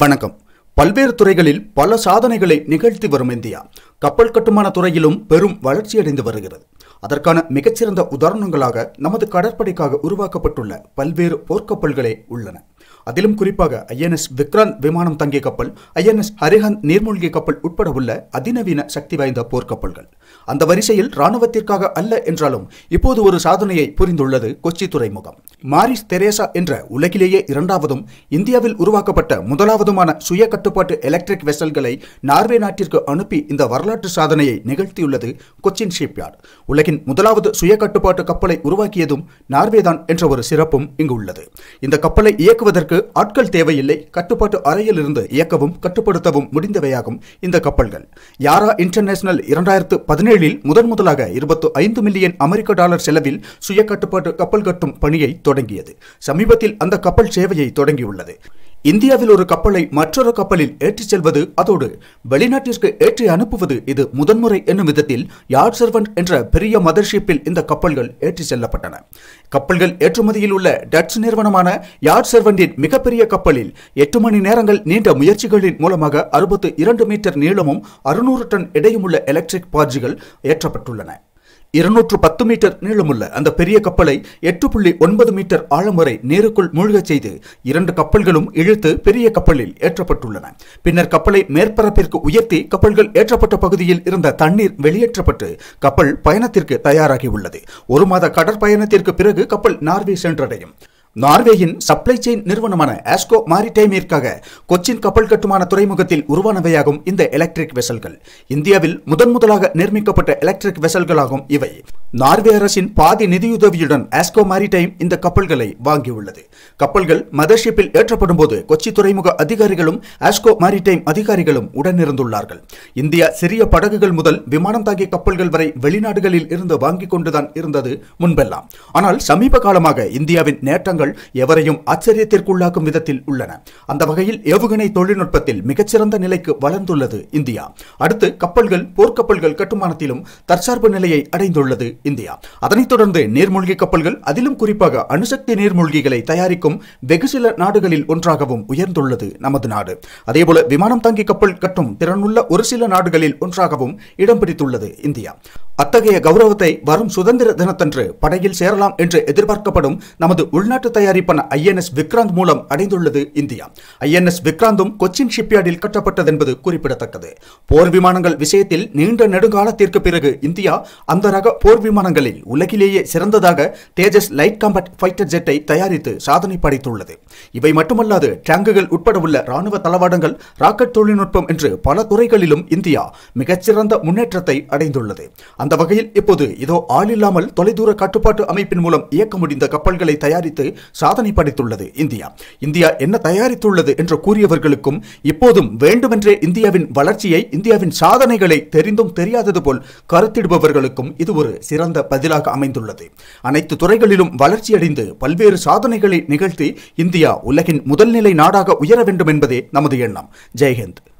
வணக்கம் பல்வேறு துறைகளில் பல சாதனைகளை நிகழ்த்தி வரும் இந்தியா கப்பல் கட்டுமான துறையிலும் பெரும் வளர்ச்சியடைந்து வருகிறது அதற்கான மிகச்சிறந்த உதாரணங்களாக நமது கடற்படைக்காக உருவாக்கப்பட்டுள்ள பல்வேறு போர்க்கப்பல்களே உள்ளன அதிலும் குறிப்பாக ஐஎன்எஸ் விக்ராந்த் விமானம் தங்கிய கப்பல் ஐஎன்எஸ் ஹரிஹந்த் நீர்மூழ்கி கப்பல் உட்பட உள்ள அதிநவீன சக்தி வாய்ந்த போர்க்கப்பல்கள் அந்த வரிசையில் ராணுவத்திற்காக அல்ல என்றாலும் இப்போது ஒரு சாதனையை புரிந்துள்ளது கொச்சி துறைமுகம் மாரிஸ் தெரேசா என்ற உலகிலேயே இரண்டாவதும் இந்தியாவில் உருவாக்கப்பட்ட முதலாவதுமான சுய கட்டுப்பாட்டு எலக்ட்ரிக் வெசல்களை நார்வே நாட்டிற்கு அனுப்பி இந்த வரலாற்று சாதனையை நிகழ்த்தியுள்ளது கொச்சின் ஷிப்யார்ட் உலகின் முதலாவது சுய கட்டுப்பாட்டு கப்பலை உருவாக்கியதும் நார்வேதான் என்ற ஒரு சிறப்பும் இங்கு உள்ளது இந்த கப்பலை இயக்குவதற்கு ஆட்கள் தேவையில்லை கட்டுப்பாட்டு அறையிலிருந்து இயக்கவும் கட்டுப்படுத்தவும் முடிந்தவையாகும் இந்த கப்பல்கள் யாரா இன்டர்நேஷனல் இரண்டாயிரத்து பதினேழில் முதன் முதலாக இருபத்து ஐந்து மில்லியன் அமெரிக்க டாலர் செலவில் சுய கட்டுப்பாட்டு கப்பல் கட்டும் பணியை தொடங்கியது சமீபத்தில் அந்த கப்பல் சேவையை தொடங்கியுள்ளது இந்தியாவில் ஒரு கப்பலை மற்றொரு கப்பலில் ஏற்றிச் செல்வது அதோடு வெளிநாட்டிற்கு ஏற்றி அனுப்புவது இது முதன்முறை என்னும் விதத்தில் யார் சர்வன்ட் என்ற பெரிய மதர்ஷிப்பில் இந்த கப்பல்கள் ஏற்றிச் செல்லப்பட்டன கப்பல்கள் ஏற்றுமதியில் உள்ள டச் நிறுவனமான யார்ட் சர்வன்டின் மிகப்பெரிய கப்பலில் எட்டு மணி நேரங்கள் நீண்ட முயற்சிகளின் மூலமாக அறுபத்து இரண்டு மீட்டர் நீளமும் அறுநூறு டன் எடையும் உள்ள எலக்ட்ரிக் பார்ஜிகள் ஏற்றப்பட்டுள்ளன இருநூற்று பத்து மீட்டர் நீளமுள்ள அந்த பெரிய கப்பலை எட்டு புள்ளி ஒன்பது மீட்டர் ஆழம் வரை நேருக்குள் மூழ்கச் செய்து இரண்டு கப்பல்களும் இழுத்து பெரிய கப்பலில் ஏற்றப்பட்டுள்ளன பின்னர் கப்பலை மேற்பரப்பிற்கு உயர்த்தி கப்பல்கள் ஏற்றப்பட்ட பகுதியில் இருந்த தண்ணீர் வெளியேற்றப்பட்டு கப்பல் பயணத்திற்கு தயாராகியுள்ளது ஒரு மாத கடற்பயணத்திற்கு பிறகு கப்பல் நார்வே சென்றடையும் நார்வேயின் சப்ளை செயின் நிறுவனமான ஆஸ்கோ மாரிடைமிற்காக கொச்சின் கப்பல் கட்டுமான துறைமுகத்தில் உருவானவையாகும் இந்த எலக்ட்ரிக் வெசல்கள் இந்தியாவில் முதன் முதலாக நிர்மிக்கப்பட்ட எலக்ட்ரிக் வெசல்களாகும் இவை நார்வே அரசின் பாதி நிதியுதவியுடன் ஆஸ்கோ மாரிடைம் இந்த கப்பல்களை வாங்கியுள்ளது கப்பல்கள் மதர்ஷிப்பில் ஏற்றப்படும் போது கொச்சி துறைமுக அதிகாரிகளும் ஆஸ்கோ மாரிடைம் அதிகாரிகளும் உடனிருந்துள்ளார்கள் இந்தியா சிறிய படகுகள் முதல் விமானம் தாங்கிய கப்பல்கள் வரை வெளிநாடுகளில் இருந்து வாங்கிக் கொண்டுதான் இருந்தது முன்பெல்லாம் ஆனால் சமீப காலமாக இந்தியாவின் நேற்றங்கள் திட்டங்கள் எவரையும் ஆச்சரியத்திற்குள்ளாக்கும் விதத்தில் உள்ளன அந்த வகையில் ஏவுகணை தொழில்நுட்பத்தில் மிகச்சிறந்த நிலைக்கு வளர்ந்துள்ளது இந்தியா அடுத்து கப்பல்கள் போர்க்கப்பல்கள் கட்டுமானத்திலும் தற்சார்பு நிலையை அடைந்துள்ளது இந்தியா அதனைத் தொடர்ந்து நீர்மூழ்கி கப்பல்கள் அதிலும் குறிப்பாக அணுசக்தி நீர்மூழ்கிகளை தயாரிக்கும் வெகு சில நாடுகளில் ஒன்றாகவும் உயர்ந்துள்ளது நமது நாடு அதேபோல விமானம் தாங்கி கப்பல் கட்டும் திறனுள்ள ஒரு சில நாடுகளில் ஒன்றாகவும் இடம் பிடித்துள்ளது இந்தியா அத்தகைய கௌரவத்தை வரும் சுதந்திர தினத்தன்று படையில் சேரலாம் என்று எதிர்பார்க்கப்படும் நமது உள்நாட்டு தயாரிப்பான ஐஎன்எஸ் விக்ராந்த் மூலம் அடைந்துள்ளது இந்தியா ஐஎன்எஸ் விக்ராந்தும் கொச்சின் ஷிப்யார்டில் கட்டப்பட்டது என்பது குறிப்பிடத்தக்கது போர் விமானங்கள் விஷயத்தில் நீண்ட நெடுங்காலத்திற்கு பிறகு இந்தியா அந்த ரக போர் விமானங்களில் உலகிலேயே சிறந்ததாக தேஜஸ் லைட் காம்பட் ஃபைட்டர் ஜெட்டை தயாரித்து சாதனை படைத்துள்ளது இவை மட்டுமல்லாது டேங்குகள் உட்பட உள்ள ராணுவ தளவாடங்கள் ராக்கெட் தொழில்நுட்பம் என்று பல துறைகளிலும் இந்தியா மிகச்சிறந்த முன்னேற்றத்தை அடைந்துள்ளது அந்த வகையில் இப்போது இதோ ஆள் இல்லாமல் தொலைதூர கட்டுப்பாட்டு அமைப்பின் மூலம் இயக்க முடிந்த கப்பல்களை தயாரித்து சாதனை படைத்துள்ளது இந்தியா இந்தியா என்ன தயாரித்துள்ளது என்று கூறியவர்களுக்கும் இப்போதும் வேண்டுமென்றே இந்தியாவின் வளர்ச்சியை இந்தியாவின் சாதனைகளை தெரிந்தும் தெரியாதது போல் கருத்திடுபவர்களுக்கும் இது ஒரு சிறந்த பதிலாக அமைந்துள்ளது அனைத்து துறைகளிலும் வளர்ச்சியடைந்து பல்வேறு சாதனைகளை நிகழ்த்தி இந்தியா உலகின் முதல்நிலை நாடாக உயர வேண்டும் என்பதே நமது எண்ணம் ஜெய்ஹிந்த்